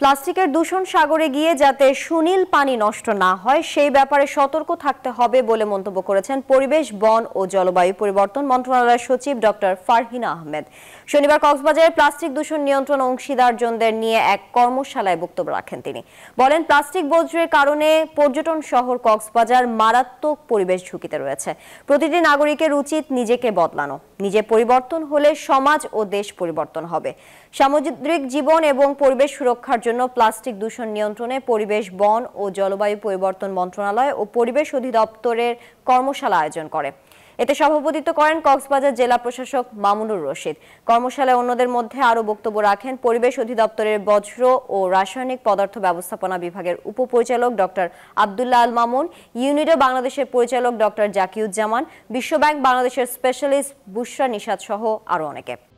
প্লাস্টিকের দূষণ সাগরে গিয়ে যাতে সুনীল পানি নষ্ট না হয় সেই ব্যাপারে সতর্ক থাকতে হবে বলে মন্তব্য করেছেন পরিবেশ বন ও জলবায়ু পরিবর্তন মন্ত্রণালয়ের সচিব ডক্টর ফারহিন আহমেদ শনিবার কক্সবাজারে প্লাস্টিক দূষণ নিয়ন্ত্রণ অংশীদারজনদের নিয়ে এক কর্মশালায় বক্তব্য রাখেন তিনি বলেন প্লাস্টিক বজ্রের কারণে পর্যটন শহর কক্সবাজার মারাত্মক পরিবেশ ঝুঁকিতে রয়েছে প্রতিটি নাগরিকের উচিত নিজেকে বদলানো নিজে পরিবর্তন হলে সমাজ ও দেশ পরিবর্তন হবে সামুদ্রিক জীবন এবং পরিবেশ সুরক্ষার জন্য প্লাস্টিক দূষণ নিয়ন্ত্রণে পরিবেশ বন ও জলবায়ু পরিবর্তন মন্ত্রণালয় ও পরিবেশ অধিদপ্তরের কর্মশালা আয়োজন করে এতে সভাপতিত্ব করেন কক্সবাজার জেলা প্রশাসক মামুনুর রশিদ কর্মশালায় অন্যদের মধ্যে আরো বক্তব্য রাখেন পরিবেশ অধিদপ্তরের বজ্র ও রাসায়নিক পদার্থ ব্যবস্থাপনা বিভাগের উপপরিচালক ডক্টর আবদুল্লাহ আল মামুন ইউনিডো বাংলাদেশের পরিচালক ডক্টর জাকিউজ্জামান বিশ্বব্যাংক বাংলাদেশের স্পেশালিস্ট বুশরা নিষাদ সহ আরো অনেকে